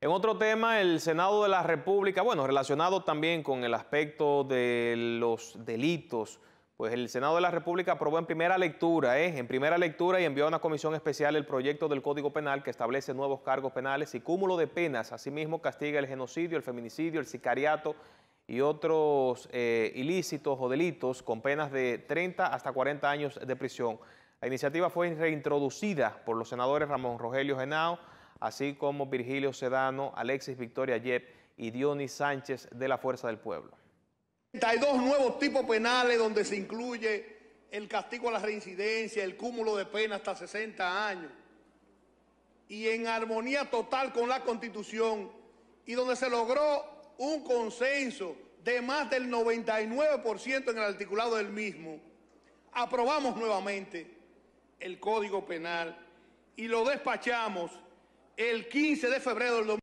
En otro tema, el Senado de la República, bueno, relacionado también con el aspecto de los delitos, pues el Senado de la República aprobó en primera lectura, ¿eh? en primera lectura y envió a una comisión especial el proyecto del Código Penal que establece nuevos cargos penales y cúmulo de penas. Asimismo, castiga el genocidio, el feminicidio, el sicariato y otros eh, ilícitos o delitos con penas de 30 hasta 40 años de prisión. La iniciativa fue reintroducida por los senadores Ramón Rogelio Genao, así como Virgilio Sedano, Alexis Victoria Yep y Dionis Sánchez de la Fuerza del Pueblo. Hay dos nuevos tipos penales donde se incluye el castigo a la reincidencia, el cúmulo de pena hasta 60 años, y en armonía total con la Constitución, y donde se logró un consenso de más del 99% en el articulado del mismo, aprobamos nuevamente el Código Penal y lo despachamos el 15 de febrero del